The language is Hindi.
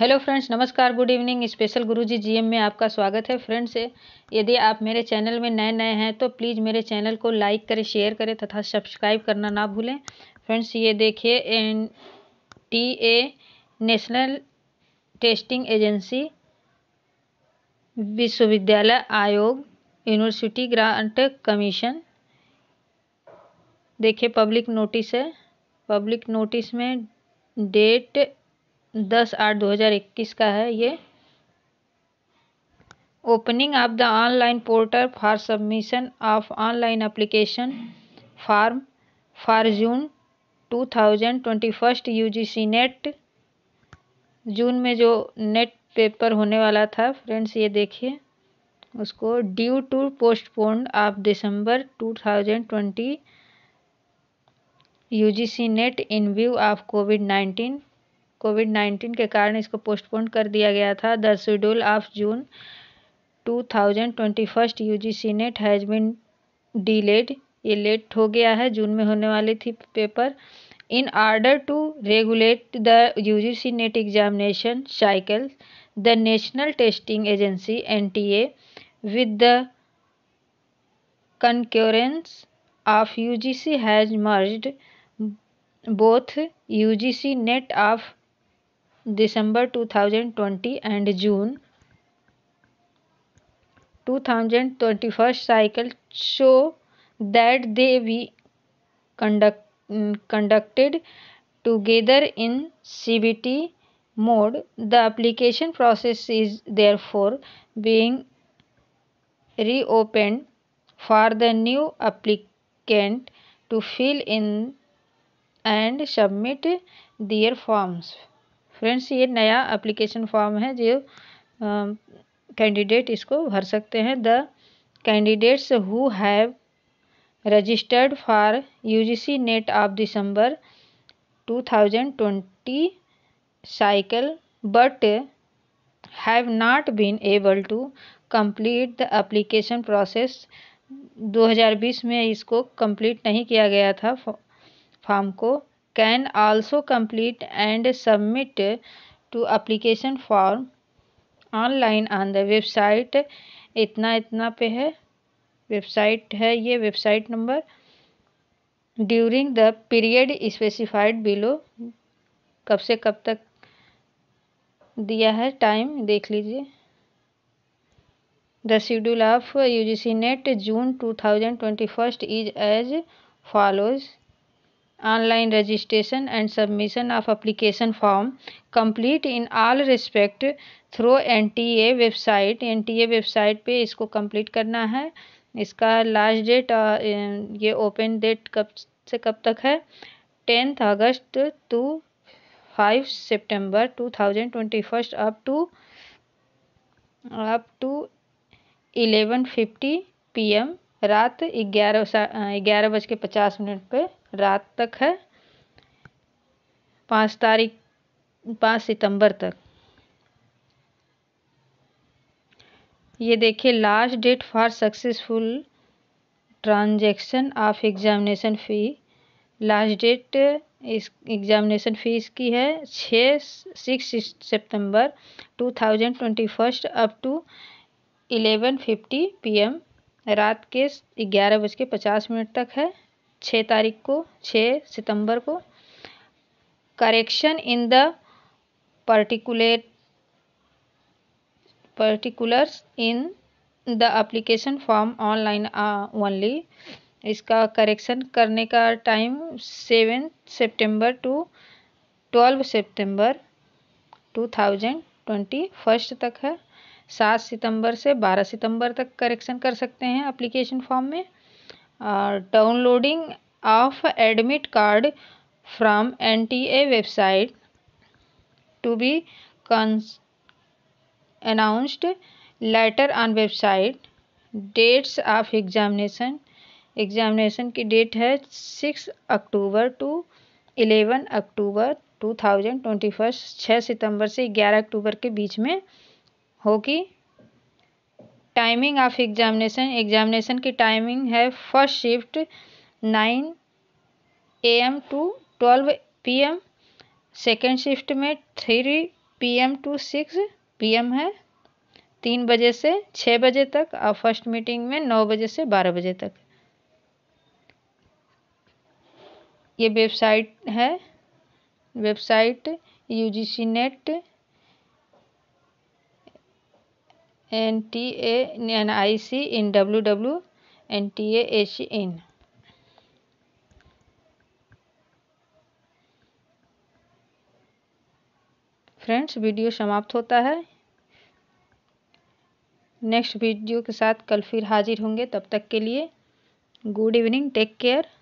हेलो फ्रेंड्स नमस्कार good evening special Guruji GM में आपका स्वागत है फ्रेंड्स यदि आप मेरे चैनल में नए नए हैं तो प्लीज़ मेरे चैनल को लाइक करें शेयर करें तथा सब्सक्राइब करना ना भूलें फ्रेंड्स ये देखिए N T A national testing agency विश्वविद्यालय आयोग यूनिवर्सिटी ग्रांट कमीशन देखिए पब्लिक नोटिस है पब्लिक नोटिस में डेट दस आठ दो हज़ार इक्कीस का है ये opening of the online portal for submission of online application form for June two thousand twenty first U G C NET जून में जो नेट पेपर होने वाला था फ्रेंड्स ये देखिए उसको due to postpone of December two thousand twenty U G C NET in view of COVID nineteen COVID nineteen के कारण इसको पोस्टपोन कर दिया गया था the schedule of June two thousand twenty first U G C NET has been delayed ये लेट हो गया है जून में होने वाली थी paper in order to regulate the U G C NET examination cycle the national testing agency N T A U G C has merge both U G C NET of December 2020 and June 2021 cycle show that they be conduct, mm, conducted together in CBT mode. The application process is therefore being reopened for the new applicant to fill in and submit their forms. Friends ये नया एप्लीकेशन फॉर्म है जो कैंडिडेट इसको भर सकते हैं the candidates who have registered for UGC NET of December 2020 cycle but have not been able to complete the application process 2020 में इसको कंप्लीट नहीं किया गया था फॉर्म को can also complete and submit to application form online on the website इतना इतना पे है वेबसाइट है ये website number during the period specified below कब से कब तक दिया है टाइम देख लीजिए the schedule of U G C NET June two thousand twenty first is as follows online registration and submission of application form complete in all respect through NTA website NTA website पे इसको complete करना है इसका लास्ट डेट ये ओपन डेट कब से कब तक है tenth August to five September two thousand twenty first up to up to eleven fifty P M रात ग्यारह ग्यारह बज के पचास मिनट पर रात तक है पाँच तारीख पाँच सितंबर तक ये देखिए last date for successful transaction of examination fee last date इस एग्जामिनेशन फ़ीस की है छः six September two thousand twenty first up to eleven fifty P M रात के ग्यारह बज के पचास मिनट तक है छः तारीख को छः सितंबर को correction in the particulate particulars in the application form online only इसका करेक्शन करने का time seven September to twelve September two thousand twenty first तक है सात सितंबर से बारह सितंबर तक करेक्शन कर सकते हैं अप्लीकेशन फॉर्म में और downloading of admit card from nta website to be कंस announced later on website dates of examination की डेट है six October to eleven October two thousand twenty first छः सितंबर से ग्यारह अक्टूबर के बीच में होगी टाइमिंग ऑफ एग्जामिनेशन एग्जामिनेशन की टाइमिंग है first shift nine A M to twelve P M second shift में three P M to six P M है तीन बजे से छः बजे तक और फर्स्ट मीटिंग में नौ बजे से बारह बजे तक ये वेबसाइट है website U G C NET N T A N I C in W W N T A H in friends video समाप्त होता है नेक्स्ट वीडियो के साथ कल फिर हाजिर होंगे तब तक के लिए गुड इवनिंग टेक केयर